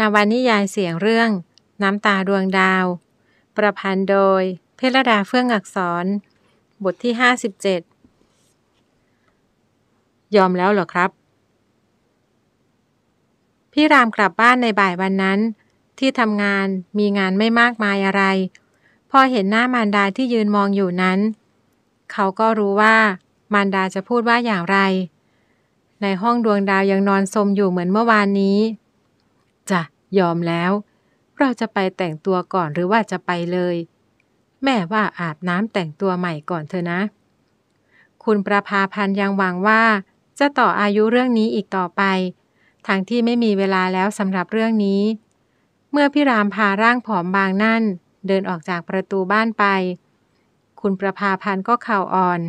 นวนิยายเสียงเรื่อง น้ำตาดวงดาว ประพันธ์โดย เพลรดาเฟื่องอักษร บทที่57ยอมแล้วเหรอครับ พี่รามกลับบ้านในบ่ายวันนั้น ที่ทำงานมีงานไม่มากมายอะไร พอเห็นหน้ามารดาที่ยืนมองอยู่นั้น เขาก็รู้ว่ามารดาจะพูดว่าอย่างไร ในห้องดวงดาวยังนอนสมอยู่เหมือนเมื่อวานนี้จ้ะยอมแล้ว เราจะไปแต่งตัวก่อนหรือว่าจะไปเลย แม่ว่าอาบน้ำแต่งตัวใหม่ก่อนเถอะนะ คุณประภาพันยังหวังว่า จะต่ออายุเรื่องนี้อีกต่อไป ทั้งที่ไม่มีเวลาแล้วสำหรับเรื่องนี้ เมื่อพี่รามพาร่างผอมบางนั่น เดินออกจากประตูบ้านไป คุณประภาพันก็เข่าอ่อน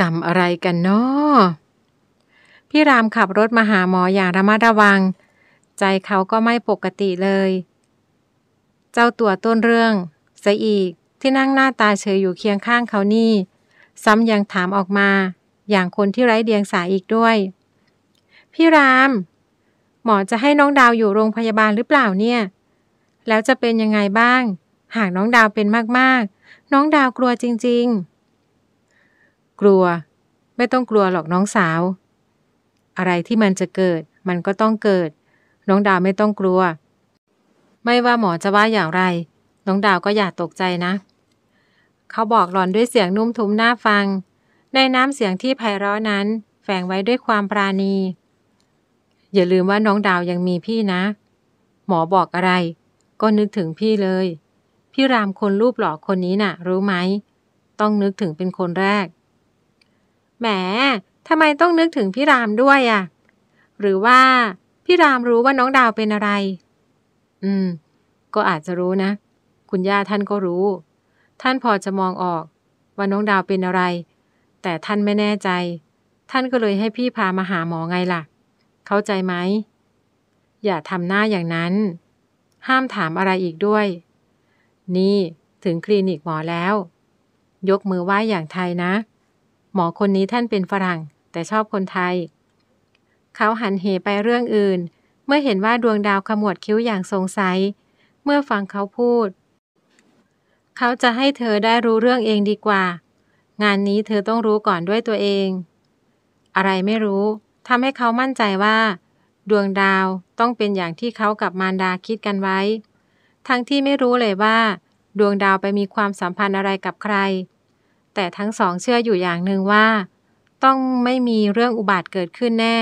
กรรมอะไรกันนาะพี่รามขับรถมาหาหมออย่างระมัดระวัง ใจเขาก็ไม่ปกติเลย เจ้าตัวต้นเรื่องเสอีกที่นั่งหน้าตาเฉยอยู่เคียงข้างเขานี่ ซ้ำยังถามออกมาอย่างคนที่ไร้เดียงสาอีกด้วย พี่ราม หมอจะให้น้องดาวอยู่โรงพยาบาลหรือเปล่าเนี่ย แล้วจะเป็นยังไงบ้าง หากน้องดาวเป็นมากๆ น้องดาวกลัวจริง ๆ กลัวไม่ต้องกลัวหรอกน้องสาวอะไรที่มันจะเกิด มันก็ต้องเกิด น้องดาวไม่ต้องกลัว ไม่ว่าหมอจะว่าอย่างไร น้องดาวก็อย่าตกใจนะ เขาบอกหลอนด้วยเสียงนุ่มทุ้มน่าฟัง ในน้ำเสียงที่ไพเราะนั้น แฝงไว้ด้วยความปราณี อย่าลืมว่าน้องดาวยังมีพี่นะ หมอบอกอะไร ก็นึกถึงพี่เลย พี่รามคนรูปหล่อคนนี้นะ่ะรู้ไหม ต้องนึกถึงเป็นคนแรกแหมทำไมต้องนึกถึงพี่รามด้วยอะ่ะ หรือว่าพี่รามรู้ว่าน้องดาวเป็นอะไร อืม ก็อาจจะรู้นะ คุณย่าท่านก็รู้ ท่านพอจะมองออก ว่าน้องดาวเป็นอะไร แต่ท่านไม่แน่ใจ ท่านก็เลยให้พี่พามาหาหมอไงล่ะ เข้าใจไหมอย่าทำหน้าอย่างนั้น ห้ามถามอะไรอีกด้วย นี่ถึงคลินิกหมอแล้ว ยกมือไหว้อย่างไทยนะ หมอคนนี้ท่านเป็นฝรั่งแต่ชอบคนไทย เขาหันเหไปเรื่องอื่น เมื่อเห็นว่าดวงดาวขมวดคิ้วอย่างสงสัย เมื่อฟังเขาพูด เขาจะให้เธอได้รู้เรื่องเองดีกว่า งานนี้เธอต้องรู้ก่อนด้วยตัวเอง อะไรไม่รู้ ทำให้เขามั่นใจว่า ดวงดาวต้องเป็นอย่างที่เขากับมารดาคิดกันไว้ ทั้งที่ไม่รู้เลยว่า ดวงดาวไปมีความสัมพันธ์อะไรกับใคร แต่ทั้งสองเชื่ออยู่อย่างหนึ่งว่าต้องไม่มีเรื่องอุบาทเกิดขึ้นแน่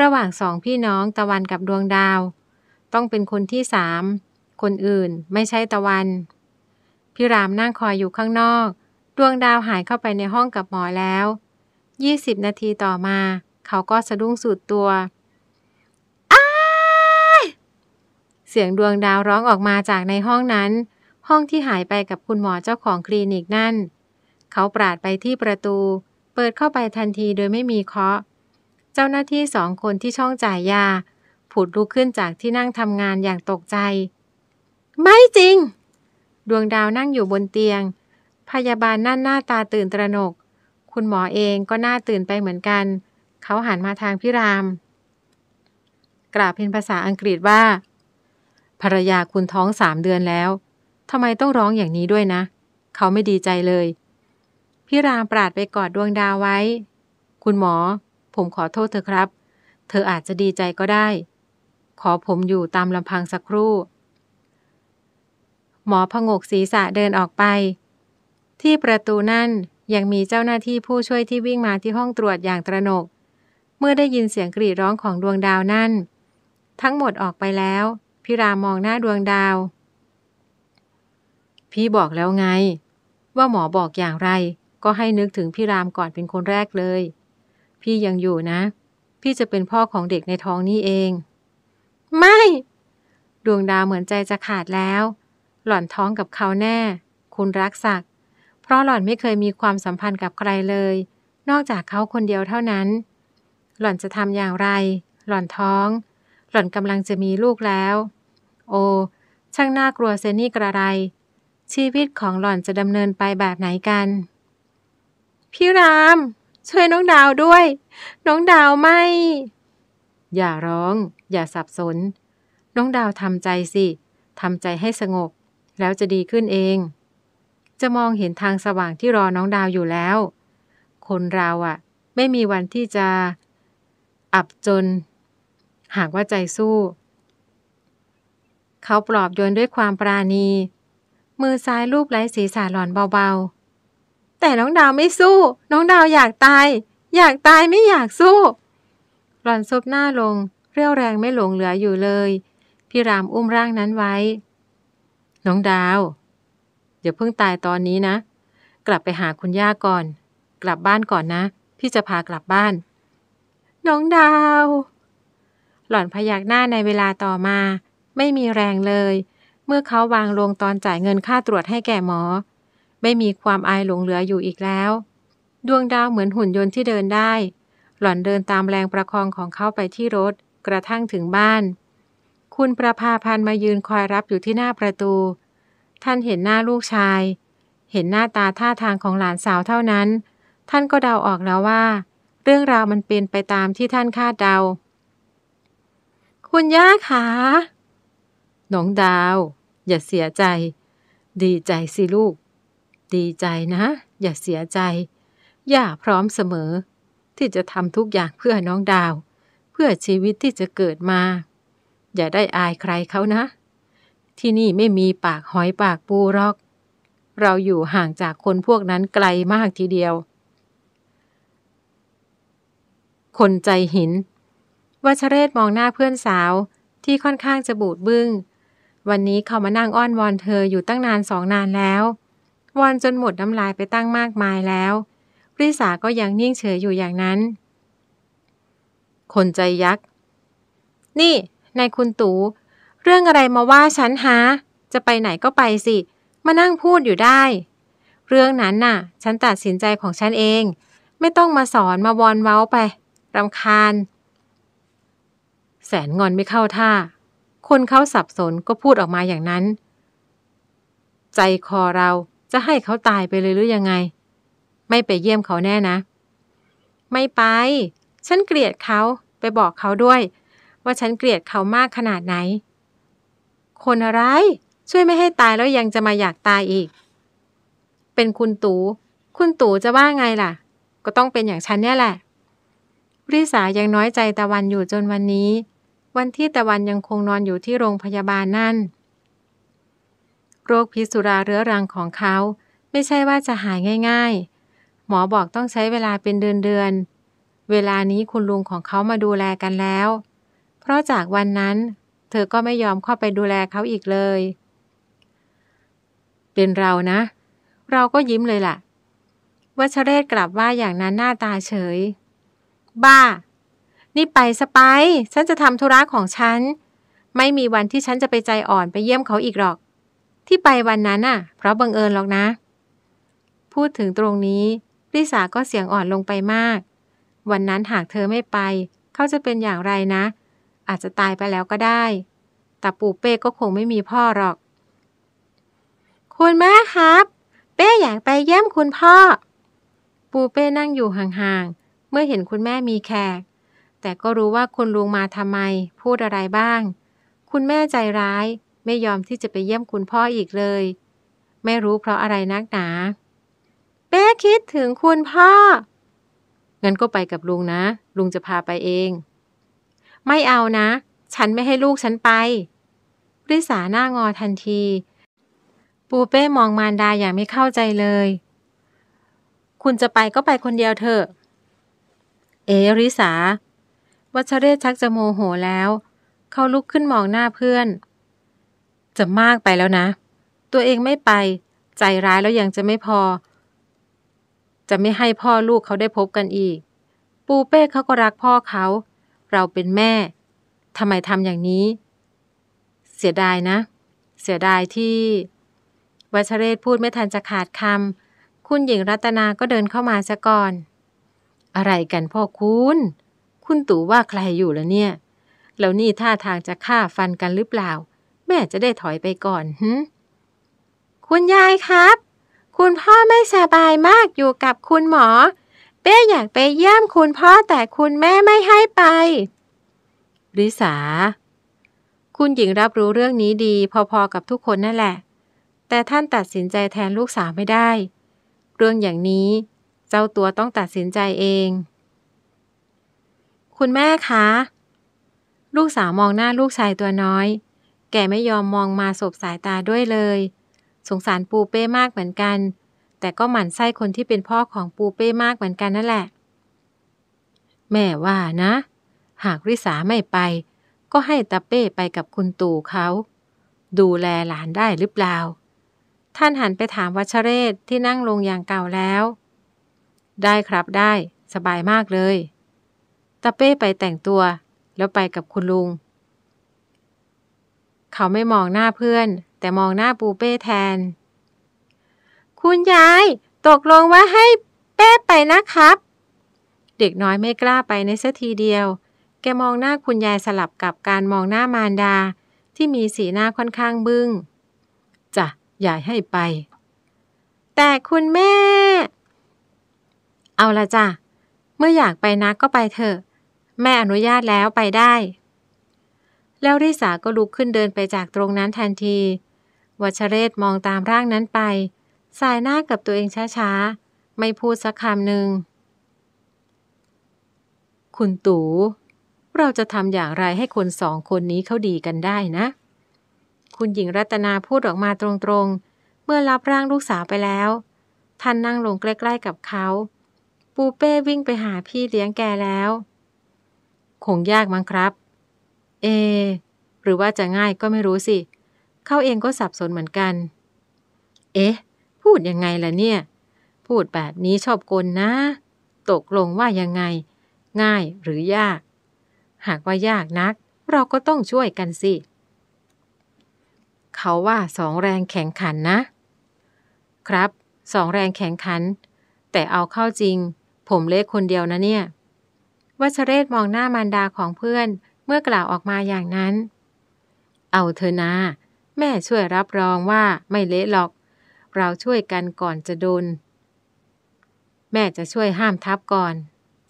ระหว่างสองพี่น้องตะวันกับดวงดาว ต้องเป็นคนที่สามคนอื่นไม่ใช่ตะวันพี่รามนั่งคอยอยู่ข้างนอกดวงดาวหายเข้าไปในห้องกับหมอแล้ว20นาทีต่อมา เขาก็สะดุ้งสุดตัวอเสียงดวงดาวร้องออกมาจากในห้องนั้น ห้องที่หายไปกับคุณหมอเจ้าของคลินิกนั่น เขาปราดไปที่ประตูเปิดเข้าไปทันทีโดยไม่มีเคาะเจ้าหน้าที่สองคนที่ช่องจ่ายยา ผุดลุกขึ้นจากที่นั่งทำงานอย่างตกใจ ไม่จริง ดวงดาวนั่งอยู่บนเตียง พยาบาลนั่นหน้าตาตื่นตระหนก คุณหมอเองก็หน้าตื่นไปเหมือนกัน เขาหันมาทางพี่รามกล่าวเป็นภาษาอังกฤษว่า ภรรยาคุณท้องสามเดือนแล้วทำไมต้องร้องอย่างนี้ด้วยนะ เขาไม่ดีใจเลยพี่รามปราดไปกอดดวงดาวไว้ คุณหมอ ผมขอโทษเธอครับ เธออาจจะดีใจก็ได้ ขอผมอยู่ตามลำพังสักครู่ หมอพงกศีรษะเดินออกไป ที่ประตูนั่นยังมีเจ้าหน้าที่ผู้ช่วยที่วิ่งมาที่ห้องตรวจอย่างตระหนก เมื่อได้ยินเสียงกรีดร้องของดวงดาวนั่น ทั้งหมดออกไปแล้ว พิรามองหน้าดวงดาว พี่บอกแล้วไง ว่าหมอบอกอย่างไรก็ให้นึกถึงพี่รามก่อนเป็นคนแรกเลย พี่ยังอยู่นะ พี่จะเป็นพ่อของเด็กในท้องนี่เอง ไม่ ดวงดาวเหมือนใจจะขาดแล้ว หล่อนท้องกับเขาแน่ คุณรักศักดิ์เพราะหล่อนไม่เคยมีความสัมพันธ์กับใครเลย นอกจากเขาคนเดียวเท่านั้น หล่อนจะทำอย่างไร หล่อนท้อง หล่อนกำลังจะมีลูกแล้ว โอ ช่างน่ากลัวเซนี่กระไร ชีวิตของหล่อนจะดำเนินไปแบบไหนกันพี่รามช่วยน้องดาวด้วย น้องดาวไม่ อย่าร้อง อย่าสับสน น้องดาวทำใจสิทำใจให้สงบแล้วจะดีขึ้นเอง จะมองเห็นทางสว่างที่รอน้องดาวอยู่แล้ว คนเราอะ่ะ ไม่มีวันที่จะ อับจน หากว่าใจสู้ เขาปลอบโยนด้วยความปราณีมือซ้ายลูบไล้ศีรษะหล่อนเบาๆแต่น้องดาวไม่สู้ น้องดาวอยากตาย อยากตายไม่อยากสู้ หล่อนซบหน้าลง เรี่ยวแรงไม่หลงเหลืออยู่เลยพี่รามอุ้มร่างนั้นไว้ น้องดาวอย่าเพิ่งตายตอนนี้นะ กลับไปหาคุณย่าก่อน กลับบ้านก่อนนะ พี่จะพากลับบ้าน น้องดาว หล่อนพยักหน้าในเวลาต่อมา ไม่มีแรงเลย เมื่อเขาวางลงตอนจ่ายเงินค่าตรวจให้แก่หมอไม่มีความอายหลงเหลืออยู่อีกแล้ว ดวงดาวเหมือนหุ่นยนต์ที่เดินได้ หล่อนเดินตามแรงประคองของเขาไปที่รถ กระทั่งถึงบ้าน คุณประภาพันมายืนคอยรับอยู่ที่หน้าประตู ท่านเห็นหน้าลูกชาย เห็นหน้าตาท่าทางของหลานสาวเท่านั้น ท่านก็เดาออกแล้วว่า เรื่องราวมันเป็นไปตามที่ท่านคาดเดา คุณย่าขาน้องดาว อย่าเสียใจ ดีใจสิลูกดีใจนะอย่าเสียใจย่าพร้อมเสมอ ที่จะทำทุกอย่างเพื่อน้องดาว เพื่อชีวิตที่จะเกิดมา อย่าได้อายใครเขานะ ที่นี่ไม่มีปากหอยปากปูหรอก เราอยู่ห่างจากคนพวกนั้นไกลมากทีเดียว คนใจหินวัชเรศมองหน้าเพื่อนสาวที่ค่อนข้างจะบูดบึง้ง วันนี้เขามานั่งอ้อนวอนเธออยู่ตั้งนานสองนานแล้ววอนจนหมดน้ำลายไปตั้งมากมายแล้วปริสาก็ยังนิ่งเฉยอยู่อย่างนั้น คนใจยักษ์นี่นายคุณตู เรื่องอะไรมาว่าฉันฮะจะไปไหนก็ไปสิ มานั่งพูดอยู่ได้ เรื่องนั้นน่ะ ฉันตัดสินใจของฉันเอง ไม่ต้องมาสอนมาวอนเว้าไปรำคาญ แสนงอนไม่เข้าท่า คนเขาสับสนก็พูดออกมาอย่างนั้น ใจคอเราจะให้เขาตายไปเลยหรือยังไง ไม่ไปเยี่ยมเขาแน่นะ ไม่ไป ฉันเกลียดเขาไปบอกเขาด้วย ว่าฉันเกลียดเขามากขนาดไหน คนอะไร ช่วยไม่ให้ตายแล้วยังจะมาอยากตายอีก เป็นคุณตูคุณตูจะว่าไงล่ะ ก็ต้องเป็นอย่างฉันเนี่ยแหละริสายังน้อยใจตะวันอยู่จนวันนี้ วันที่ตะวันยังคงนอนอยู่ที่โรงพยาบาลนั่นโรคพิษสุราเรื้อรังของเขา ไม่ใช่ว่าจะหายง่าย ๆ หมอบอกต้องใช้เวลาเป็นเดือนๆ เวลานี้คุณลุงของเขามาดูแลกันแล้ว เพราะจากวันนั้น เธอก็ไม่ยอมเข้าไปดูแลเขาอีกเลย เป็นเรานะ เราก็ยิ้มเลยล่ะวัชเรศกลับว่าอย่างนั้นหน้าตาเฉย บ้า นี่ไปสไป ฉันจะทำธุระของฉัน ไม่มีวันที่ฉันจะไปใจอ่อนไปเยี่ยมเขาอีกหรอกที่ไปวันนั้นน่ะ เพราะบังเอิญหรอกนะ พูดถึงตรงนี้ริสาก็เสียงอ่อนลงไปมาก วันนั้นหากเธอไม่ไป เขาจะเป็นอย่างไรนะ อาจจะตายไปแล้วก็ได้แต่ปู่เป้ก็คงไม่มีพ่อหรอก คุณแม่ครับ เป้อยากไปเยี่ยมคุณพ่อปู่เป้นั่งอยู่ห่างๆเมื่อเห็นคุณแม่มีแขก แต่ก็รู้ว่าคุณลุงมาทำไม พูดอะไรบ้าง คุณแม่ใจร้ายไม่ยอมที่จะไปเยี่ยมคุณพ่ออีกเลย ไม่รู้เพราะอะไรนักหนา เป้คิดถึงคุณพ่อ งั้นก็ไปกับลุงนะ ลุงจะพาไปเอง ไม่เอานะ ฉันไม่ให้ลูกฉันไป ริสาหน้างอทันที ปูเป้มองมารดาอย่างไม่เข้าใจเลย คุณจะไปก็ไปคนเดียวเถอะ เอ ริสา วัชเรศชักจะโมโหแล้ว เขาลุกขึ้นมองหน้าเพื่อนจะมากไปแล้วนะ ตัวเองไม่ไป ใจร้ายแล้วยังจะไม่พอ จะไม่ให้พ่อลูกเขาได้พบกันอีก ปูเป้เขาก็รักพ่อเขา เราเป็นแม่ทำไมทำอย่างนี้ เสียดายนะ เสียดายที่ วัชเรศพูดไม่ทันจะขาดคำคุณหญิงรัตนาก็เดินเข้ามาซะก่อนอะไรกันพ่อคุณ คุณตู่ว่าใครอยู่แล้วเนี่ยแล้วนี่ท่าทางจะฆ่าฟันกันหรือเปล่าแม่จะได้ถอยไปก่อนฮึคุณยายครับ คุณพ่อไม่สบายมากอยู่กับคุณหมอ เป้อยากไปเยี่ยมคุณพ่อแต่คุณแม่ไม่ให้ไป ริสา คุณหญิงรับรู้เรื่องนี้ดี พอๆ กับทุกคนนั่นแหละ แต่ท่านตัดสินใจแทนลูกสาวไม่ได้ เรื่องอย่างนี้ เจ้าตัวต้องตัดสินใจเอง คุณแม่คะ ลูกสาวมองหน้าลูกชายตัวน้อยแกไม่ยอมมองมาสบสายตาด้วยเลย สงสารปูเป้มากเหมือนกัน แต่ก็หมั่นไส้คนที่เป็นพ่อของปูเป้มากเหมือนกันนั่นแหละ แม่ว่านะ หากริสาไม่ไป ก็ให้ตาเป้ไปกับคุณตู่เขา ดูแลหลานได้หรือเปล่า ท่านหันไปถามวัชเรศที่นั่งลงอย่างเก่าแล้ว ได้ครับได้ สบายมากเลยตาเป้ไปแต่งตัวแล้วไปกับคุณลุงเขาไม่มองหน้าเพื่อน แต่มองหน้าปูเป้แทน คุณ ยาย ตกลงว่าให้เป้ไปนะครับ เด็กน้อยไม่กล้าไปในสักทีเดียว แกมองหน้าคุณ ยายสลับกับการมองหน้ามารดาที่มีสีหน้าค่อนข้างบึง้งจ้ะยายให้ไป แต่คุณแม่ เอาละจ้ะ เมื่ออยากไปนะก็ไปเถอะ แม่อนุญาตแล้วไปได้แล้วริสาก็ลุกขึ้นเดินไปจากตรงนั้นทันที วัชเรศมองตามร่างนั้นไป สายหน้ากับตัวเองช้าๆ ไม่พูดสักคำหนึ่งคุณตู่ เราจะทำอย่างไรให้คนสองคนนี้เขาดีกันได้นะ คุณหญิงรัตนาพูดออกมาตรงๆ เมื่อรับร่างลูกสาวไปแล้ว ท่านนั่งลงใกล้ๆ กับเขา ปูเป้วิ่งไปหาพี่เลี้ยงแกแล้ว คงยากมั้งครับเอหรือว่าจะง่ายก็ไม่รู้สิ เขาเองก็สับสนเหมือนกัน เอ๊ะ พูดยังไงล่ะเนี่ย พูดแบบนี้ชอบกลนะ ตกลงว่ายังไง ง่ายหรือยาก หากว่ายากนัก เราก็ต้องช่วยกันสิ เขาว่าสองแรงแข่งขันนะ ครับ สองแรงแข่งขัน แต่เอาเข้าจริง ผมเล็กคนเดียวนะเนี่ยวัชเรศมองหน้ามารดาของเพื่อนมื่อกล่าวออกมาอย่างนั้น เอาเธอนา แม่ช่วยรับรองว่าไม่เละหรอก เราช่วยกันก่อนจะโดน แม่จะช่วยห้ามทับก่อน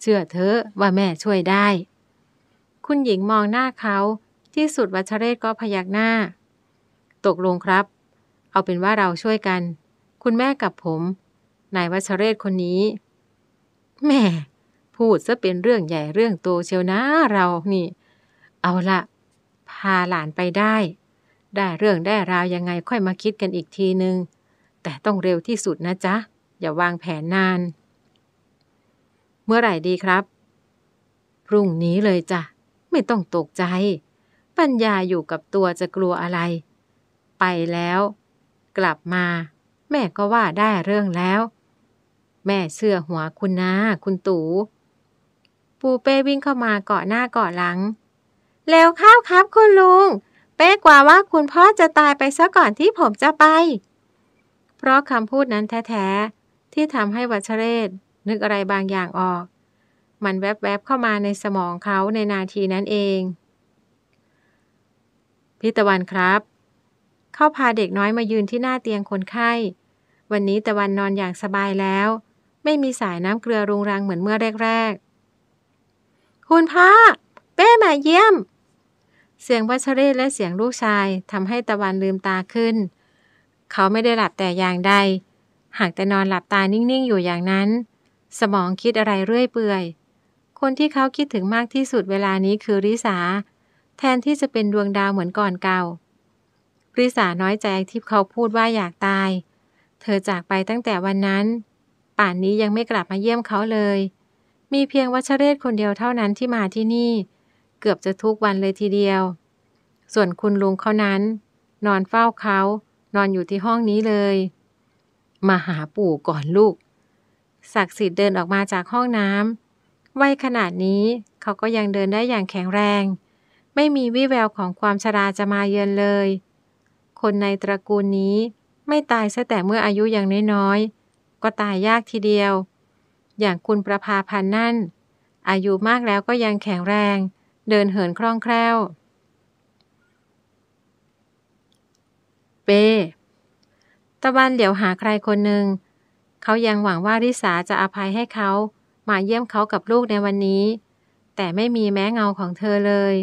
เชื่อเธอว่าแม่ช่วยได้ คุณหญิงมองหน้าเขา ที่สุดวัชเรศก็พยักหน้า ตกลงครับ เอาเป็นว่าเราช่วยกัน คุณแม่กับผม นายวัชเรศคนนี้ แม่ พูดซะเป็นเรื่องใหญ่เรื่องโตเชียวนะเรา นี่เอาละ พาหลานไปได้ ได้เรื่องได้ราวยังไงค่อยมาคิดกันอีกทีนึงแต่ต้องเร็วที่สุดนะจ๊ะ อย่าวางแผนนาน เมื่อไหร่ดีครับ พรุ่งนี้เลยจ้ะ ไม่ต้องตกใจ ปัญญาอยู่กับตัวจะกลัวอะไร ไปแล้ว กลับมา แม่ก็ว่าได้เรื่องแล้ว แม่เสื้อหัวคุณนะคุณตูปูเป้วิ่งเข้ามาเกาะหน้าเกาะหลังเร็วข้าครับคุณลุง เป้กว่าว่าคุณพ่อจะตายไปซะก่อนที่ผมจะไป เพราะคำพูดนั้นแท้ ๆ ที่ทำให้วัชเรศนึกอะไรบางอย่างออก มันแวบๆเข้ามาในสมองเขาในนาทีนั้นเองพี่ตะวันครับ เข้าพาเด็กน้อยมายืนที่หน้าเตียงคนไข้ วันนี้ตะวันนอนอย่างสบายแล้ว ไม่มีสายน้ำเกลือรุงรังเหมือนเมื่อแรกๆ คุณพ่อเป้มาเยี่ยมเสียงวัชเรศและเสียงลูกชายทำให้ตะวันลืมตาขึ้น เขาไม่ได้หลับแต่อย่างใด หากแต่นอนหลับตานิ่งๆ อยู่อย่างนั้น สมองคิดอะไรเรื่อยเปื่อย คนที่เขาคิดถึงมากที่สุดเวลานี้คือริสา แทนที่จะเป็นดวงดาวเหมือนก่อนเก่า ริสาน้อยใจที่เขาพูดว่าอยากตาย เธอจากไปตั้งแต่วันนั้น ป่านนี้ยังไม่กลับมาเยี่ยมเขาเลย มีเพียงวัชเรศคนเดียวเท่านั้นที่มาที่นี่เกือบจะทุกวันเลยทีเดียว ส่วนคุณลุงเขานั้น นอนเฝ้าเขา นอนอยู่ที่ห้องนี้เลย มาหาปู่ก่อนลูก ศักดิ์สิทธิ์เดินออกมาจากห้องน้ำวัยขนาดนี้เขาก็ยังเดินได้อย่างแข็งแรง ไม่มีวิแววของความชราจะมาเยือนเลย คนในตระกูลนี้ไม่ตายซะแต่เมื่ออายุยังน้อยๆ ก็ตายยากทีเดียว อย่างคุณประภาพันนั่น อายุมากแล้วก็ยังแข็งแรงเดินเหินคล่องแคล่ว เปตะวันเดี๋ยวหาใครคนหนึ่ง เขายังหวังว่าริสาจะอภัยให้เขา มาเยี่ยมเขากับลูกในวันนี้ แต่ไม่มีแม้เงาของเธอเลย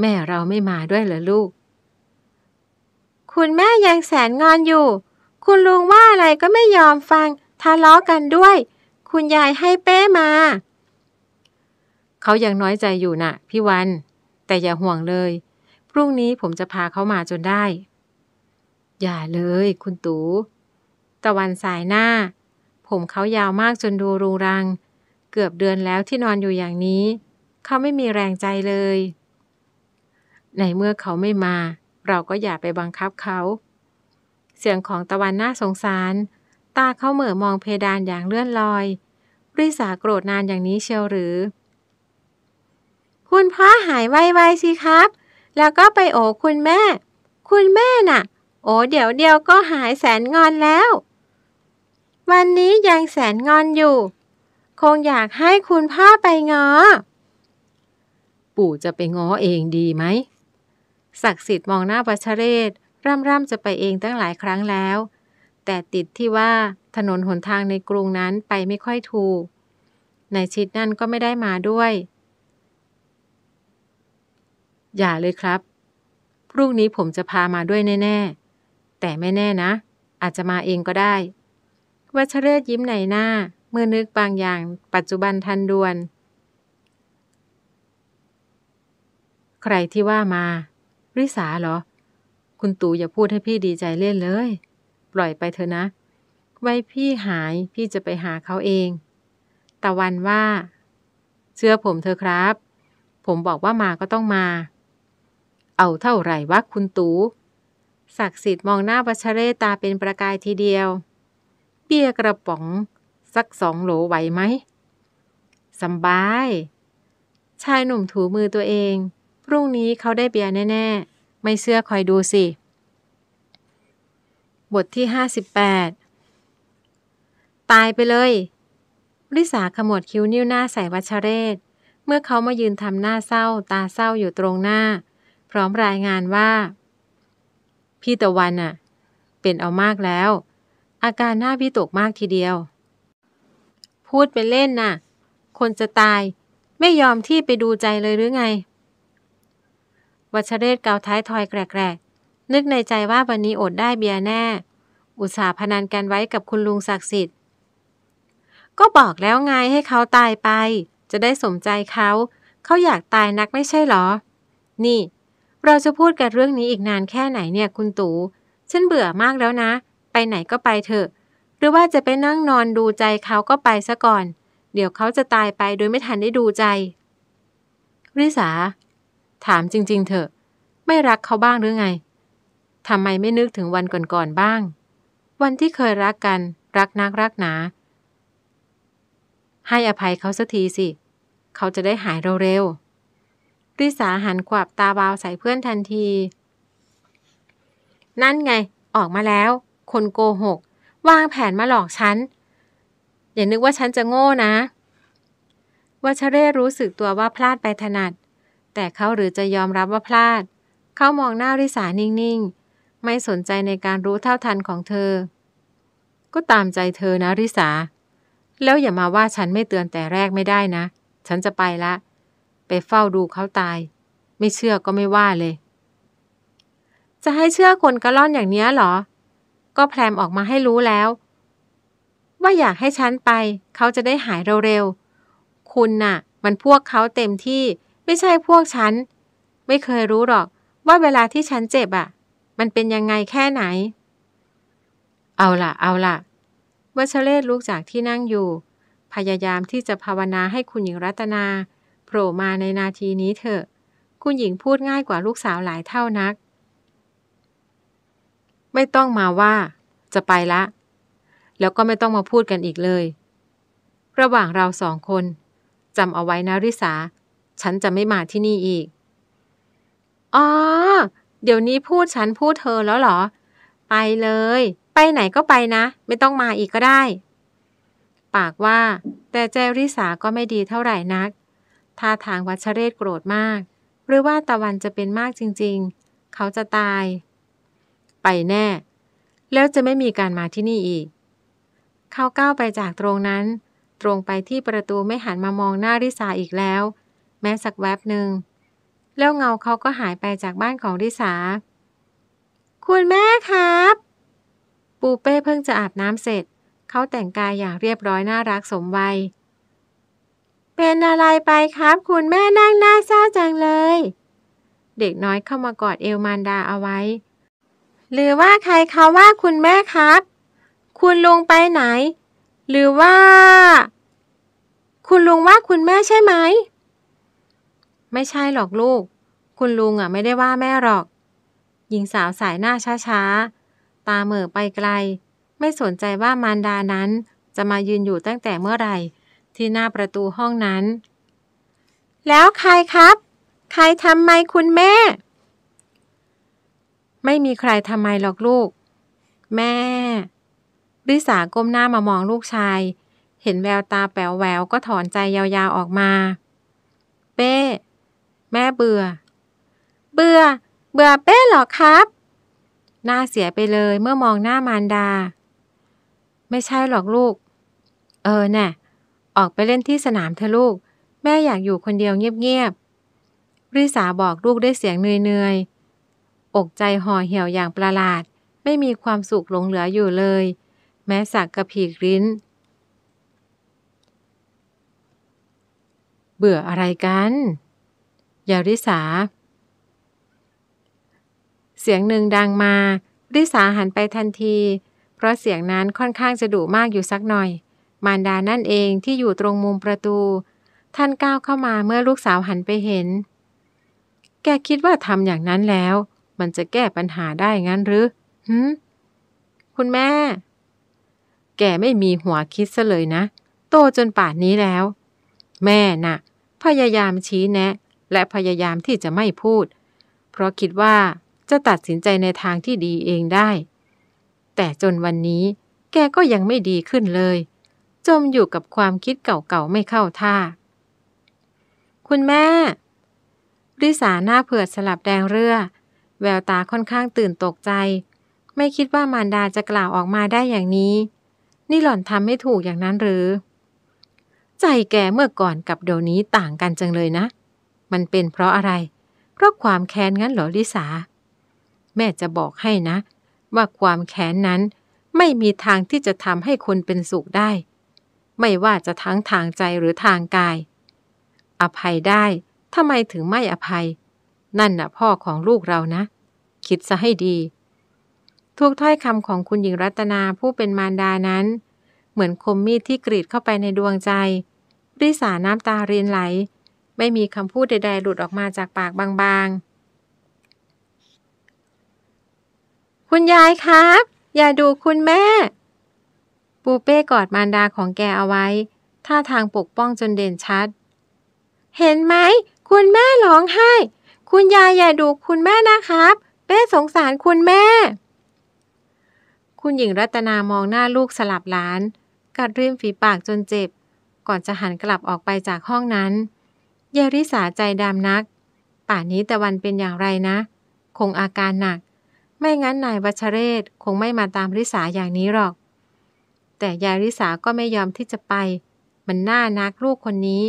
แม่เราไม่มาด้วยเหรอลูก คุณแม่ยังแสนงอนอยู่ คุณลุงว่าอะไรก็ไม่ยอมฟัง ทะเลาะกันด้วย คุณยายให้เป้มาเขายังน้อยใจอยู่นะ่ะพี่วัน แต่อย่าห่วงเลย พรุ่งนี้ผมจะพาเขามาจนได้ อย่าเลย คุณตูตะวันสายหน้า ผมเขายาวมากจนดูรุงรัง เกือบเดือนแล้วที่นอนอยู่อย่างนี้ เขาไม่มีแรงใจเลย ในเมื่อเขาไม่มา เราก็อย่าไปบังคับเขา เสียงของตะวันน่าสงสาร ตาเขาเหม่อมองเพดานอย่างเลื่อนลอยริษาโกรธนานอย่างนี้เชียวหรือคุณพ่อหายไวๆสิครับ แล้วก็ไปโอบคุณแม่ คุณแม่น่ะ โอเดี๋ยวเดียวก็หายแสนงอนแล้ว วันนี้ยังแสนงอนอยู่ คงอยากให้คุณพ่อไปงอปู่จะไปง้อเองดีไหมศักดิ์สิทธิ์มองหน้าวัชเรศร่ำร่ำจะไปเองตั้งหลายครั้งแล้ว แต่ติดที่ว่าถนนหนทางในกรุงนั้นไปไม่ค่อยถูกในชิดนั่นก็ไม่ได้มาด้วยอย่าเลยครับ พรุ่งนี้ผมจะพามาด้วยแน่ ๆ แต่ไม่แน่นะ อาจจะมาเองก็ได้ วัชเรศยิ้มในหน้า เมื่อนึกบางอย่างปัจจุบันทันด่วน ใครที่ว่ามา ริสาเหรอ คุณตู่อย่าพูดให้พี่ดีใจเล่นเลย ปล่อยไปเถอะนะ ไว้พี่หายพี่จะไปหาเขาเอง ตะวันว่า เชื่อผมเธอครับ ผมบอกว่ามาก็ต้องมาเอาเท่าไหร่วะคุณตูศักดิ์สิทธิ์มองหน้าวัชเรตาเป็นประกายทีเดียวเบียกระป๋องสักสองโหลไหวไหมสบาย ชายหนุ่มถูมือตัวเองพรุ่งนี้เขาได้เบียแน่ ๆ ไม่เชื่อคอยดูสิ บทที่ 58 ตายไปเลยริสาขมวดคิ้วนิ้วหน้าใส่วัชเรศ เมื่อเขามายืนทำหน้าเศร้า ตาเศร้าอยู่ตรงหน้าร้อมรายงานว่า พี่ตะวันน่ะ เป็นเอามากแล้ว อาการหน้าพี่ตกมากทีเดียว พูดไปเล่นน่ะคนจะตาย ไม่ยอมที่ไปดูใจเลยหรือไง วัชเรศเกาท้ายทอยแกรกๆ นึกในใจว่าวันนี้อดได้เบียร์แน่ อุตสาห์พนันกันไว้กับคุณลุงศักดิ์สิทธิ์ ก็บอกแล้วไงให้เขาตายไป จะได้สมใจเขา เขาอยากตายนักไม่ใช่หรอ นี่เราจะพูดกันเรื่องนี้อีกนานแค่ไหนเนี่ยคุณตู่ฉันเบื่อมากแล้วนะ ไปไหนก็ไปเถอะ หรือว่าจะไปนั่งนอนดูใจเขาก็ไปซะก่อน เดี๋ยวเขาจะตายไปโดยไม่ทันได้ดูใจริษาถามจริง ๆ เถอะ ไม่รักเขาบ้างหรือไงทำไมไม่นึกถึงวันก่อนๆบ้าง วันที่เคยรักกัน รักนักรักหนา ให้อภัยเขาสักทีสิ เขาจะได้หายเร็วๆริสาหันขวับตาบาวใส่เพื่อนทันที นั่นไง ออกมาแล้ว คนโกหกวางแผนมาหลอกฉันอย่านึกว่าฉันจะโง่นะวชเรศรู้สึกตัวว่าพลาดไปถนัด แต่เขาหรือจะยอมรับว่าพลาด เขามองหน้าริสานิ่งๆ ไม่สนใจในการรู้เท่าทันของเธอ ก็ตามใจเธอนะริสาแล้วอย่ามาว่าฉันไม่เตือนแต่แรกไม่ได้นะ ฉันจะไปละไปเฝ้าดูเขาตาย ไม่เชื่อก็ไม่ว่าเลย จะให้เชื่อคนกระล่อนอย่างเนี้ยหรอ ก็แพรมออกมาให้รู้แล้ว ว่าอยากให้ฉันไป เขาจะได้หายเร็วๆคุณน่ะ มันพวกเขาเต็มที่ ไม่ใช่พวกฉัน ไม่เคยรู้หรอก ว่าเวลาที่ฉันเจ็บอะ่ะ มันเป็นยังไงแค่ไหน เอาล่ะเอาล่ะวัชเลศลุกจากที่นั่งอยู่ พยายามที่จะภาวนาให้คุณหญิงรัตนาโผล่มาในนาทีนี้เถอะ คุณหญิงพูดง่ายกว่าลูกสาวหลายเท่านัก ไม่ต้องมาว่า จะไปละ แล้วก็ไม่ต้องมาพูดกันอีกเลย ระหว่างเราสองคนจำเอาไว้นะริสา ฉันจะไม่มาที่นี่อีกอ๋อเดี๋ยวนี้พูดฉันพูดเธอแล้วเหรอ ไปเลย ไปไหนก็ไปนะ ไม่ต้องมาอีกก็ได้ ปากว่า แต่ใจริสาก็ไม่ดีเท่าไหร่นักท่าทางวัชเรศโกรธมาก หรือว่าตะวันจะเป็นมากจริง ๆ เขาจะตาย ไปแน่ แล้วจะไม่มีการมาที่นี่อีก เขาก้าวไปจากตรงนั้น ตรงไปที่ประตูไม่หันมามองหน้าริสาอีกแล้ว แม้สักแวบหนึ่ง แล้วเงาเขาก็หายไปจากบ้านของริสา คุณแม่ครับ ปูเป้เพิ่งจะอาบน้ำเสร็จ เขาแต่งกายอย่างเรียบร้อยน่ารักสมวัยเป็นอะไรไปครับ คุณแม่นั่งหน้าเศร้าจังเลย เด็กน้อยเข้ามากอดเอลมานดาเอาไว้ หรือว่าใครเขาว่าคุณแม่ครับ คุณลุงไปไหน หรือว่า คุณลุงว่าคุณแม่ใช่ไหม ไม่ใช่หรอกลูก คุณลุงอ่ะไม่ได้ว่าแม่หรอกหญิงสาวสายหน้าช้าๆ ตาเหม่อไปไกล ไม่สนใจว่ามารดานั้น จะมายืนอยู่ตั้งแต่เมื่อไหร่ที่หน้าประตูห้องนั้น แล้วใครครับ ใครทำไมคุณแม่ ไม่มีใครทำไมหรอกลูก แม่ริสาก้มหน้ามามองลูกชาย เห็นแววตาแป๋วแววก็ถอนใจยาวๆออกมา เป้ แม่เบื่อ เบื่อ เบื่อ เป้หรอครับ หน้าเสียไปเลยเมื่อมองหน้ามารดา ไม่ใช่หรอกลูก เออแน่ออกไปเล่นที่สนามเธอลูก แม่อยากอยู่คนเดียวเงียบๆริสาบอกลูกด้วยเสียงเนื่อยๆอกใจห่อเหี่ยวอย่างประหลาด ไม่มีความสุขหลงเหลืออยู่เลย แม้สักกระผีกริ้น เบื่ออะไรกันยาริสาเสียงหนึ่งดังมาริสาหันไปทันที เพราะเสียงนั้นค่อนข้างจะดุมากอยู่สักหน่อยมารดานั่นเองที่อยู่ตรงมุมประตู ท่านก้าวเข้ามาเมื่อลูกสาวหันไปเห็น แกคิดว่าทำอย่างนั้นแล้ว มันจะแก้ปัญหาได้งั้นหรือหืมคุณแม่ แกไม่มีหัวคิดซะเลยนะ โตจนป่านนี้แล้ว แม่นะ่ะ พยายามชี้แนะ และพยายามที่จะไม่พูด เพราะคิดว่าจะตัดสินใจในทางที่ดีเองได้ แต่จนวันนี้แกก็ยังไม่ดีขึ้นเลยจมอยู่กับความคิดเก่าๆ ไม่เข้าท่า คุณแม่ ริสาหน้าเผือดสลับแดงเรือแววตาค่อนข้างตื่นตกใจ ไม่คิดว่ามารดาจะกล่าวออกมาได้อย่างนี้ นี่หล่อนทำไม่ถูกอย่างนั้นหรือ ใจแกเมื่อก่อนกับเดี๋ยวนี้ต่างกันจังเลยนะ มันเป็นเพราะอะไร เพราะความแค้นงั้นเหรอลิสา แม่จะบอกให้นะ ว่าความแค้นนั้น ไม่มีทางที่จะทำให้คนเป็นสุขได้ไม่ว่าจะทั้งทางใจหรือทางกาย อภัยได้ ทำไมถึงไม่อภัย นั่นน่ะพ่อของลูกเรานะ คิดซะให้ดี ทุกถ้อยคำของคุณหญิงรัตนาผู้เป็นมารดานั้น เหมือนคมมีดที่กรีดเข้าไปในดวงใจริสาน้ำตาเรียนไหล ไม่มีคำพูดใดๆหลุดออกมาจากปากบางๆ คุณยายครับ อย่าดูคุณแม่ปูเป้กอดมารดาของแกเอาไว้ท่าทางปกป้องจนเด่นชัด เห็นไหมคุณแม่ร้องไห้คุณยายอย่าดูคุณแม่นะครับ เป้สงสารคุณแม่ คุณหญิงรัตนามองหน้าลูกสลับหลานกัดริมฝีปากจนเจ็บ ก่อนจะหันกลับออกไปจากห้องนั้นเยริสาใจดำนัก ป่านนี้ตะวันเป็นอย่างไรนะ คงอาการหนัก ไม่งั้นนายวัชเรศ คงไม่มาตามริสาอย่างนี้หรอกแต่ยาริสาก็ไม่ยอมที่จะไป มันน่านักลูกคนนี้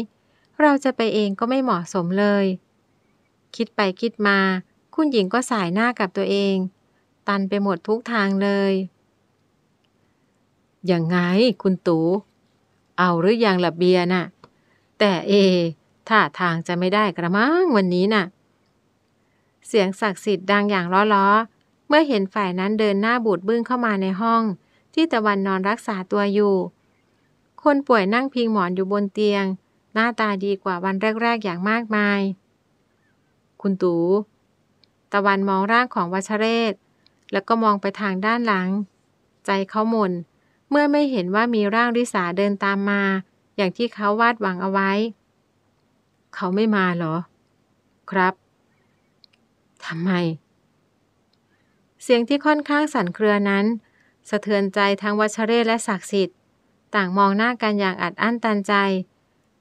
เราจะไปเองก็ไม่เหมาะสมเลย คิดไปคิดมา คุณหญิงก็สายหน้ากับตัวเอง ตันไปหมดทุกทางเลยอย่างไงคุณตูเอาหรืออยังละเบียนะ่ะ แต่เอ ถ้าทางจะไม่ได้กระมังวันนี้นะ่ะเสียงศักดิ์สิทธิ์ดังอย่างล้อๆ เมื่อเห็นฝ่ายนั้นเดินหน้าบูดบึ้งเข้ามาในห้องที่ตะวันนอนรักษาตัวอยู่ คนป่วยนั่งพิงหมอนอยู่บนเตียง หน้าตาดีกว่าวันแรก ๆ อย่างมากมาย คุณตูตะวันมองร่างของวัชเรศ แล้วก็มองไปทางด้านหลัง ใจเขาหม่น เมื่อไม่เห็นว่ามีร่างริษาเดินตามมา อย่างที่เขาวาดหวังเอาไว้ เขาไม่มาเหรอ ครับ ทำไม เสียงที่ค่อนข้างสั่นเครือนั้นสะเทือนใจทั้งวัชเรศและศักดิ์สิทธิ์ ต่างมองหน้ากันอย่างอัดอั้นตันใจ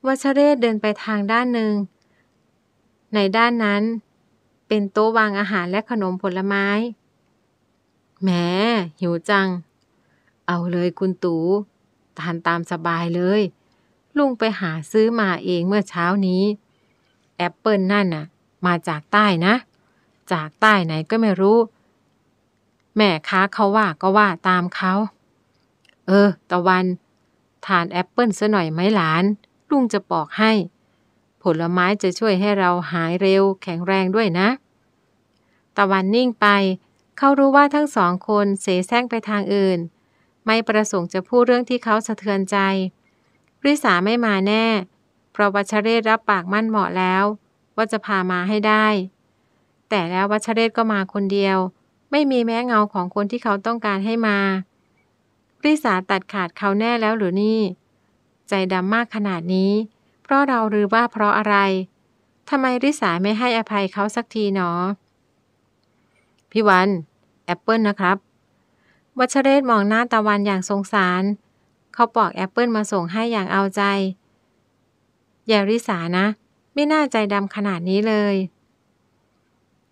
วัชเรศเดินไปทางด้านหนึ่ง ในด้านนั้น เป็นโต๊ะวางอาหารและขนมผลไม้แหมหิวจัง เอาเลยคุณตูทานตามสบายเลย ลุงไปหาซื้อมาเองเมื่อเช้านี้ แอปเปิลนั่นน่ะ มาจากใต้นะ จากใต้ไหนก็ไม่รู้แม่ค้าเขาว่าก็ว่าตามเขา เออ ตะวันทานแอปเปิลซะหน่อยไหมหลาน ลุงจะปอกให้ ผลไม้จะช่วยให้เราหายเร็วแข็งแรงด้วยนะ ตะวันนิ่งไป เขารู้ว่าทั้งสองคนเสแสร้งไปทางอื่น ไม่ประสงค์จะพูดเรื่องที่เขาสะเทือนใจ ริษาไม่มาแน่ เพราะวัชเรศรับปากมั่นเหมาะแล้ว ว่าจะพามาให้ได้ แต่แล้ววัชเรศก็มาคนเดียวไม่มีแม้เงาของคนที่เขาต้องการให้มา ริสาตัดขาดเขาแน่แล้วหรือนี่ ใจดำมากขนาดนี้ เพราะเราหรือว่าเพราะอะไร ทำไมริสาไม่ให้อภัยเขาสักทีหนอพี่วันแอปเปิลนะครับ วัชเรศมองหน้าตะวันอย่างสงสาร เขาปอกแอปเปิลมาส่งให้อย่างเอาใจ อย่าริสานะ ไม่น่าใจดำขนาดนี้เลย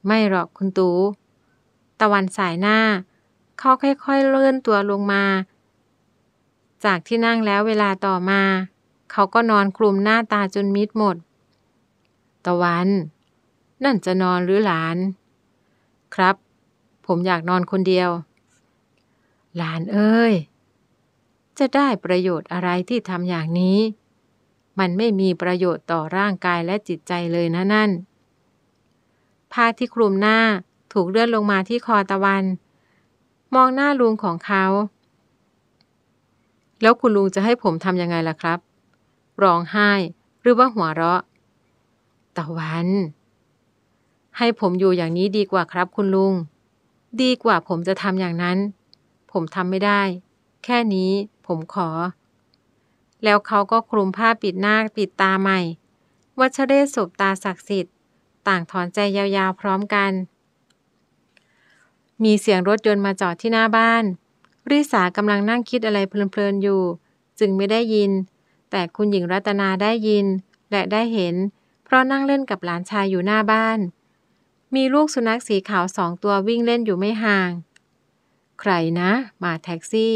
ไม่หรอกคุณตูะวันสายหน้า เขาค่อย ๆ เลื่อนตัวลงมา จากที่นั่งแล้วเวลาต่อมา เขาก็นอนคลุมหน้าตาจนมิดหมด ตะวัน นั่นจะนอนหรือหลาน ครับ ผมอยากนอนคนเดียว หลานเอ้ย จะได้ประโยชน์อะไรที่ทำอย่างนี้ มันไม่มีประโยชน์ต่อร่างกายและจิตใจเลยนะนั่นผ้าที่คลุมหน้าถูกเลื่อนลงมาที่คอตะวัน มองหน้าลุงของเขา แล้วคุณลุงจะให้ผมทำยังไงล่ะครับร้องไห้ หรือว่าหัวเราะ ตะวัน ให้ผมอยู่อย่างนี้ดีกว่าครับ คุณลุง ดีกว่าผมจะทำอย่างนั้น ผมทำไม่ได้ แค่นี้ผมขอ แล้วเขาก็คลุมผ้าปิดหน้าปิดตาใหม่ วัชเรศสบตาศักดิ์สิทธิ์ ต่างถอนใจยาวๆพร้อมกันมีเสียงรถยนต์มาจอดที่หน้าบ้านริสากำลังนั่งคิดอะไรเพลินๆอยู่ จึงไม่ได้ยิน แต่คุณหญิงรัตนาได้ยิน และได้เห็น เพราะนั่งเล่นกับหลานชายอยู่หน้าบ้าน มีลูกสุนัขสีขาวสองตัววิ่งเล่นอยู่ไม่ห่าง ใครนะ มาแท็กซี่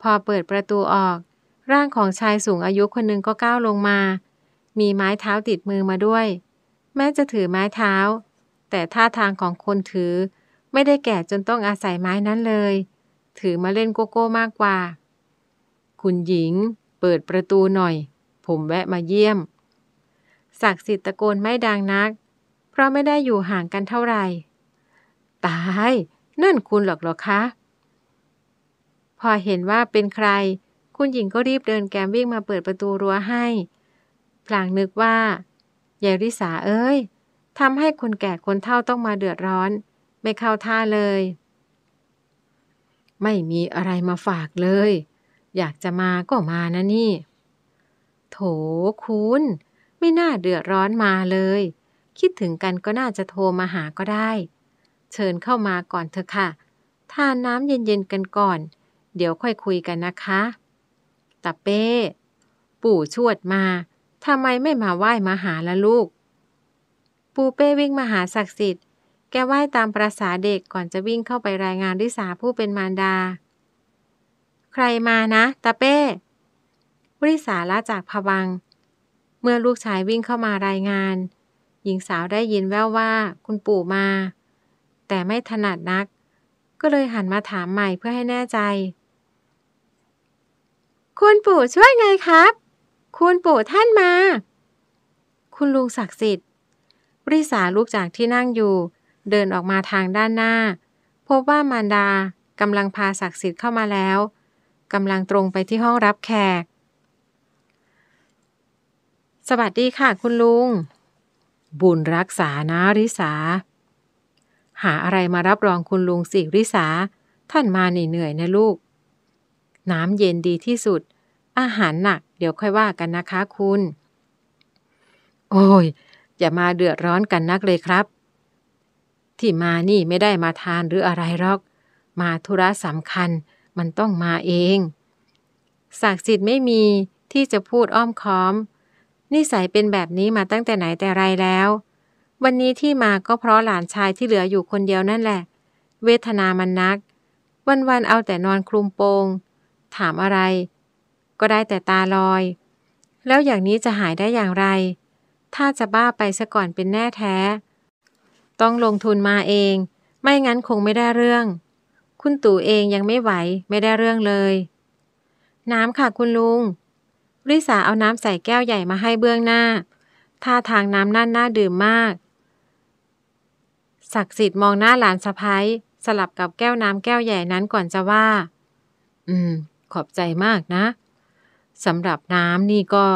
พอเปิดประตูออก ร่างของชายสูงอายุคนหนึ่งก็ก้าวลงมา มีไม้เท้าติดมือมาด้วย แม้จะถือไม้เท้า แต่ท่าทางของคนถือไม่ได้แก่จนต้องอาศัยไม้นั้นเลย ถือมาเล่นโกโก้มากกว่า คุณหญิง เปิดประตูหน่อย ผมแวะมาเยี่ยม ศักดิ์สิทธิ์ตะโกนไม่ดังนัก เพราะไม่ได้อยู่ห่างกันเท่าไหร่ ตายนั่นคุณหรอกหรอคะ พอเห็นว่าเป็นใคร คุณหญิงก็รีบเดินแกมวิ่งมาเปิดประตูรั้วให้ พลางนึกว่า ยายริสาเอ้ยทำให้คนแก่คนเฒ่าต้องมาเดือดร้อนไม่เข้าท่าเลย ไม่มีอะไรมาฝากเลย อยากจะมาก็มานะนี่ โถคุณ ไม่น่าเดือดร้อนมาเลย คิดถึงกันก็น่าจะโทรมาหาก็ได้ เชิญเข้ามาก่อนเถอะค่ะ ทานน้ำเย็นๆกันก่อน เดี๋ยวค่อยคุยกันนะคะ ตาเป้ ปู่ชวดมา ทำไมไม่มาไหว้มาหาละลูก ปู่เป้วิ่งมาหาศักดิ์สิทธิ์แกไหว้ตามประษาเด็กก่อนจะวิ่งเข้าไปรายงานริสาผู้เป็นมารดา ใครมานะตาเป้ริสาละจากพวัง เมื่อลูกชายวิ่งเข้ามารายงาน หญิงสาวได้ยินแว่วว่า คุณปู่มา แต่ไม่ถนัดนัก ก็เลยหันมาถามใหม่เพื่อให้แน่ใจคุณปู่ช่วยไงครับคุณปู่ท่านมา คุณลุงศักดิ์สิทธิ์ริสาลุกจากที่นั่งอยู่เดินออกมาทางด้านหน้า พบว่ามารดากำลังพาศักดิ์สิทธิ์เข้ามาแล้วกำลังตรงไปที่ห้องรับแขกสวัสดีค่ะคุณลุง บุญรักษานาริษาหาอะไรมารับรองคุณลุงสิริษา ท่านมาเหนื่อยนะลูก น้ำเย็นดีที่สุด อาหารหนัก เดี๋ยวค่อยว่ากันนะคะคุณ โอ้ยอย่ามาเดือดร้อนกันนักเลยครับที่มานี่ไม่ได้มาทานหรืออะไรหรอก มาธุระสำคัญมันต้องมาเอง ศักดิ์สิทธิ์ไม่มีที่จะพูดอ้อมค้อมนิสัยเป็นแบบนี้มาตั้งแต่ไหนแต่ไรแล้ว วันนี้ที่มาก็เพราะหลานชายที่เหลืออยู่คนเดียวนั่นแหละ เวทนามันนัก วันๆเอาแต่นอนคลุมโปง ถามอะไร ก็ได้แต่ตาลอย แล้วอย่างนี้จะหายได้อย่างไร ถ้าจะบ้าไปซะก่อนเป็นแน่แท้ต้องลงทุนมาเอง ไม่งั้นคงไม่ได้เรื่อง คุณตู่เองยังไม่ไหวไม่ได้เรื่องเลย น้ำค่ะคุณลุงริสาเอาน้ำใส่แก้วใหญ่มาให้เบื้องหน้าท่าทางน้ำนั่นน่าดื่มมากศักดิ์สิทธิ์มองหน้าหลานสะพ้ายสลับกับแก้วน้ำแก้วใหญ่นั้นก่อนจะว่า อืม ขอบใจมากนะสำหรับน้ำนี่ก็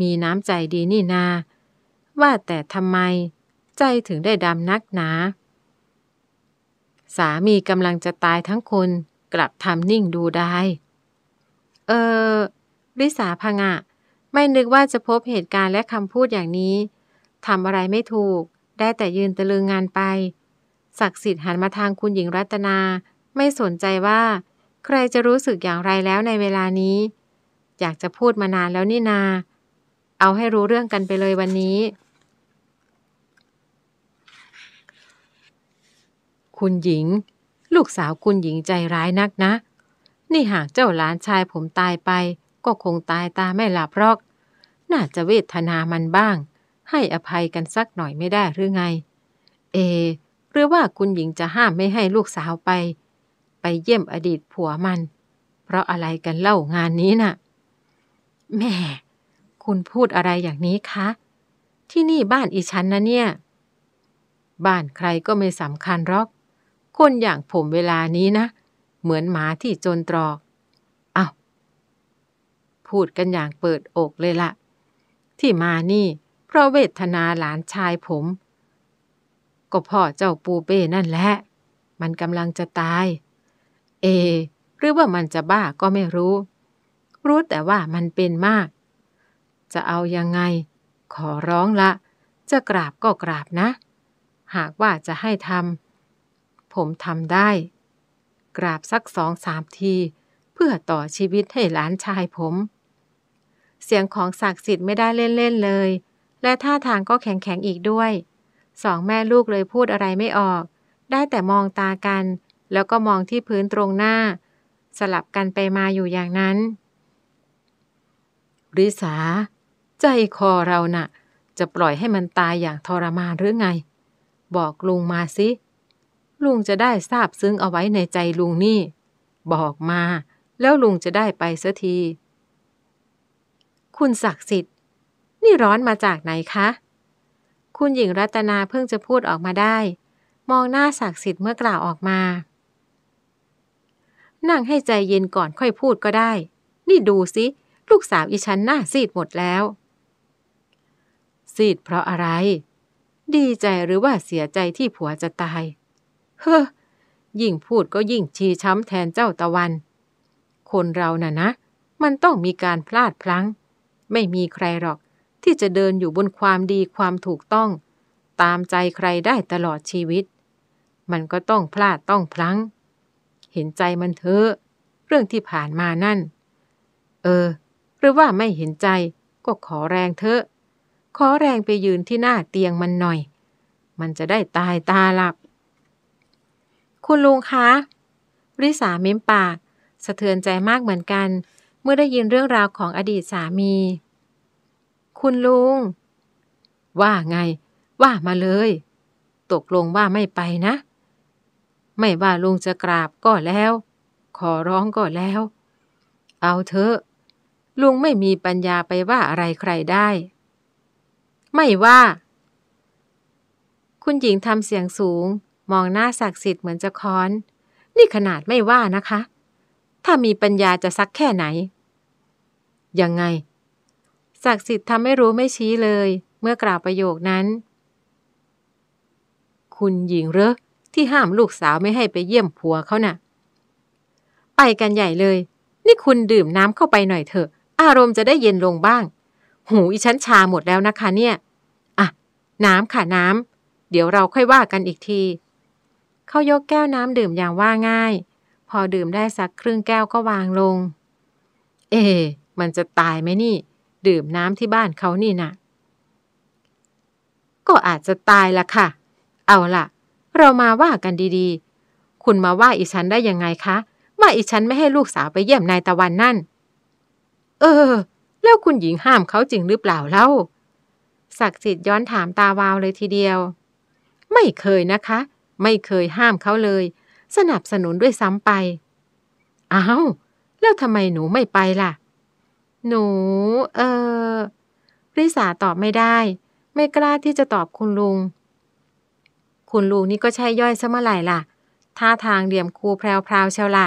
มีน้ำใจดีนี่นา ว่าแต่ทำไมใจถึงได้ดำนักหนา สามีกำลังจะตายทั้งคนกลับทำนิ่งดูได้ เออริสาพังอะไม่นึกว่าจะพบเหตุการณ์และคำพูดอย่างนี้ทำอะไรไม่ถูก ได้แต่ยืนตะลึงงานไป ศักดิ์สิทธิ์หันมาทางคุณหญิงรัตนา ไม่สนใจว่า ใครจะรู้สึกอย่างไรแล้วในเวลานี้ อยากจะพูดมานานแล้วนี่นา เอาให้รู้เรื่องกันไปเลยวันนี้คุณหญิงลูกสาวคุณหญิงใจร้ายนักนะ นี่หากเจ้าหลานชายผมตายไป ก็คงตายตาไม่หลับรอกน่าจะเวทนามันบ้าง ให้อภัยกันสักหน่อยไม่ได้หรือไง เอ หรือว่าคุณหญิงจะห้ามไม่ให้ลูกสาวไป ไปเยี่ยมอดีตผัวมัน เพราะอะไรกันเล่างานนี้นะ่ะแม่คุณพูดอะไรอย่างนี้คะ ที่นี่บ้านอีชั้นนะเนี่ย บ้านใครก็ไม่สำคัญรอกคนอย่างผมเวลานี้นะ เหมือนหมาที่จนตรอกอา้าว พูดกันอย่างเปิดอกเลยละ ที่มานี่ เพราะเวทนาหลานชายผมก็พ่อเจ้าปูเป้นั่นแหละ มันกำลังจะตาย เอ หรือว่ามันจะบ้าก็ไม่รู้ รู้แต่ว่ามันเป็นมาก จะเอายังไง ขอร้องละ จะกราบก็กราบนะ หากว่าจะให้ทำผมทำได้ กราบสักสองสามที เพื่อต่อชีวิตให้หลานชายผม เสียงของศักดิ์สิทธิ์ไม่ได้เล่นเล่นเลย และท่าทางก็แข็งแข็งอีกด้วย สองแม่ลูกเลยพูดอะไรไม่ออก ได้แต่มองตากัน แล้วก็มองที่พื้นตรงหน้า สลับกันไปมาอยู่อย่างนั้น ริสาใจคอเรานะ่ะ จะปล่อยให้มันตายอย่างทรมานหรือไง บอกลุงมาสิลุงจะได้ทราบซึ้งเอาไว้ในใจลุงนี่ บอกมา แล้วลุงจะได้ไปเสียที คุณศักดิ์สิทธิ์ นี่ร้อนมาจากไหนคะ คุณหญิงรัตนาเพิ่งจะพูดออกมาได้ มองหน้าศักดิ์สิทธิ์เมื่อกล่าวออกมา นั่งให้ใจเย็นก่อนค่อยพูดก็ได้ นี่ดูสิลูกสาวอีฉันหน้าซีดหมดแล้วซีดเพราะอะไร ดีใจหรือว่าเสียใจที่ผัวจะตายฮ้อยิ่งพูดก็ยิ่งชีช้ำแทนเจ้าตะวัน คนเราน่ะนะ มันต้องมีการพลาดพลั้ง ไม่มีใครหรอกที่จะเดินอยู่บนความดีความถูกต้อง ตามใจใครได้ตลอดชีวิต มันก็ต้องพลาดต้องพลั้ง เห็นใจมันเถอะเรื่องที่ผ่านมานั่น เออ หรือว่าไม่เห็นใจก็ขอแรงเถอะ ขอแรงไปยืนที่หน้าเตียงมันหน่อย มันจะได้ตายตาหลับคุณลุงคะ ริษาเม้มปาก สะเทือนใจมากเหมือนกัน เมื่อได้ยินเรื่องราวของอดีตสามี คุณลุง ว่าไง ว่ามาเลย ตกลงว่าไม่ไปนะ ไม่ว่าลุงจะกราบก็แล้ว ขอร้องก็แล้ว เอาเถอะ ลุงไม่มีปัญญาไปว่าอะไรใครได้ ไม่ว่า คุณหญิงทำเสียงสูงมองหน้าศักดิ์สิทธิ์เหมือนจะค้อน นี่ขนาดไม่ว่านะคะ ถ้ามีปัญญาจะซักแค่ไหน ยังไง ศักดิ์สิทธิ์ทำไม่รู้ไม่ชี้เลย เมื่อกล่าวประโยคนั้น คุณหญิงเรอที่ห้ามลูกสาวไม่ให้ไปเยี่ยมผัวเขานะ่ะไปกันใหญ่เลย นี่คุณดื่มน้ำเข้าไปหน่อยเถอะ อารมณ์จะได้เย็นลงบ้าง หูอีชั้นชาหมดแล้วนะคะเนี่ย อ่ะ น้ำค่ะน้ำเดี๋ยวเราค่อยว่ากันอีกทีเขายกแก้วน้ำดื่มอย่างว่าง่าย พอดื่มได้สักครึ่งแก้วก็วางลง เอ๊มันจะตายไหมนี่ ดื่มน้ำที่บ้านเขานี่นะก็อาจจะตายละค่ะ เอาล่ะ เรามาว่ากันดีๆ คุณมาว่าอีฉันได้ยังไงคะว่าอีฉันไม่ให้ลูกสาวไปเยี่ยมนายตะวันนั่นเออ แล้วคุณหญิงห้ามเขาจริงหรือเปล่าเล่าศักดิ์สิทธิ์ย้อนถามตาวาวเลยทีเดียว ไม่เคยนะคะไม่เคยห้ามเขาเลย สนับสนุนด้วยซ้ำไปอ้าวแล้วทำไมหนูไม่ไปล่ะ หนู เออริสาตอบไม่ได้ ไม่กล้าที่จะตอบคุณลุง คุณลุงนี่ก็ใช่ย่อยซะเมื่อไหร่ล่ะท่าทางเดี่ยมครูแพรววเชียวละ่ะ